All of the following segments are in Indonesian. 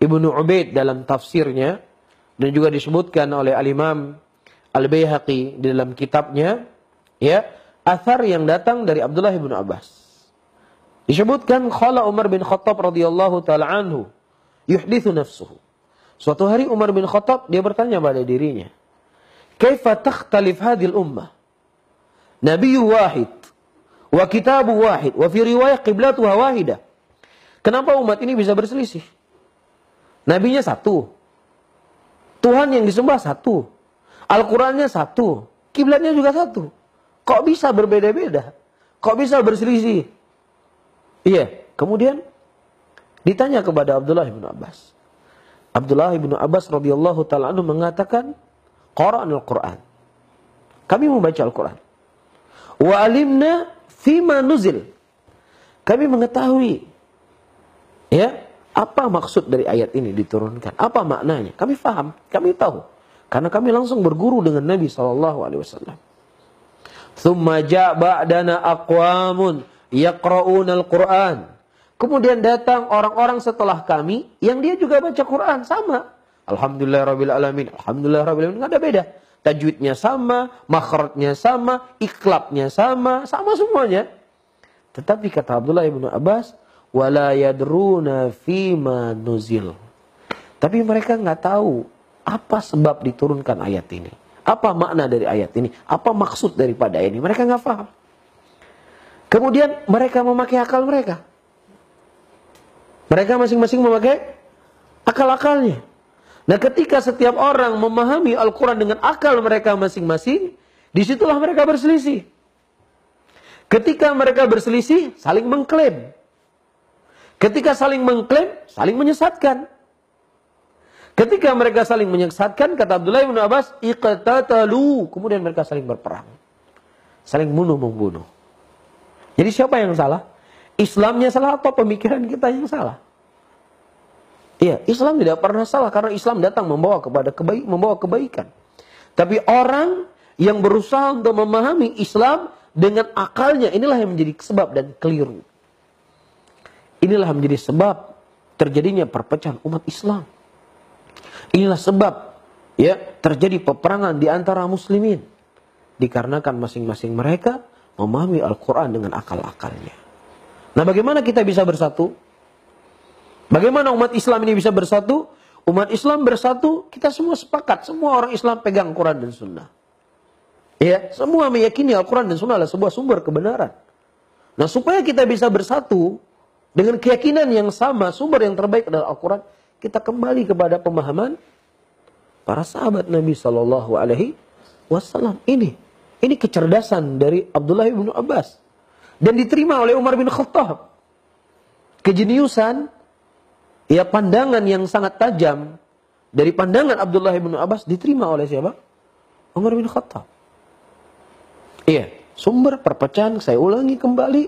Ibnu Ubaid dalam tafsirnya dan juga disebutkan oleh Al-Imam Al-Baihaqi di dalam kitabnya ya asar yang datang dari Abdullah bin Abbas disebutkan khala Umar bin Khattab radhiyallahu taala anhu yuhdithu nafsuhu suatu hari Umar bin Khattab dia bertanya pada dirinya kaifa takhtalif hadhil ummah Nabi wahid wa kitabu wahid wa fi riwayah qiblatuha wahidah kenapa umat ini bisa berselisih Nabinya satu. Tuhan yang disembah satu. Al-Qurannya satu. Kiblatnya juga satu. Kok bisa berbeda-beda? Kok bisa berselisih? Iya. Kemudian ditanya kepada Abdullah bin Abbas. Abdullah bin Abbas radhiyallahu taala anhu mengatakan, Al Qur'an." Kami membaca Al-Qur'an. Wa alimna fima nuzil. Kami mengetahui ya apa maksud dari ayat ini diturunkan? Apa maknanya? Kami faham kami tahu. Karena kami langsung berguru dengan Nabi saw. Alaihi Wasallam. Thumma ba'dana aqwamun yaqra'una al-Qur'an. Kemudian datang orang-orang setelah kami yang dia juga baca Quran sama. Alhamdulillah rabbil alamin. Alhamdulillah rabbil alamin. Enggak ada beda. Tajwidnya sama, makhrajnya sama, iklabnya sama, sama semuanya. Tetapi kata Abdullah ibnu Abbas, wala yadruna fima nuzil. Tapi mereka nggak tahu apa sebab diturunkan ayat ini. Apa makna dari ayat ini? Apa maksud daripada ini? Mereka nggak paham. Kemudian mereka memakai akal mereka. Mereka masing-masing memakai akal-akalnya. Nah ketika setiap orang memahami Al-Quran dengan akal mereka masing-masing, disitulah mereka berselisih. Ketika mereka berselisih, saling mengklaim. Ketika saling mengklaim, saling menyesatkan. Ketika mereka saling menyesatkan, kata Abdullah bin Abbas, iqtatalu. Kemudian mereka saling berperang. Saling bunuh-membunuh. Jadi siapa yang salah? Islamnya salah atau pemikiran kita yang salah? Iya, Islam tidak pernah salah karena Islam datang membawa kepada kebaik, membawa kebaikan. Tapi orang yang berusaha untuk memahami Islam dengan akalnya inilah yang menjadi sebab dan keliru. Inilah menjadi sebab terjadinya perpecahan umat Islam. Inilah sebab ya terjadi peperangan di antara muslimin dikarenakan masing-masing mereka memahami Al-Qur'an dengan akal-akalnya. Nah, bagaimana kita bisa bersatu? Bagaimana umat Islam ini bisa bersatu? Umat Islam bersatu, kita semua sepakat, semua orang Islam pegang Quran dan Sunnah. Ya, semua meyakini Al-Quran dan Sunnah adalah sebuah sumber kebenaran. Nah, supaya kita bisa bersatu, dengan keyakinan yang sama, sumber yang terbaik adalah Al-Quran. Kita kembali kepada pemahaman para sahabat Nabi Shallallahu Alaihi Wasallam. Ini, ini kecerdasan dari Abdullah bin Abbas dan diterima oleh Umar bin Khattab. Kejeniusan, ya pandangan yang sangat tajam dari pandangan Abdullah bin Abbas diterima oleh siapa? Umar bin Khattab. Iya, sumber perpecahan saya ulangi kembali,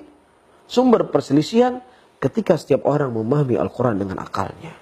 sumber perselisihan ketika setiap orang memahami Al-Quran dengan akalnya.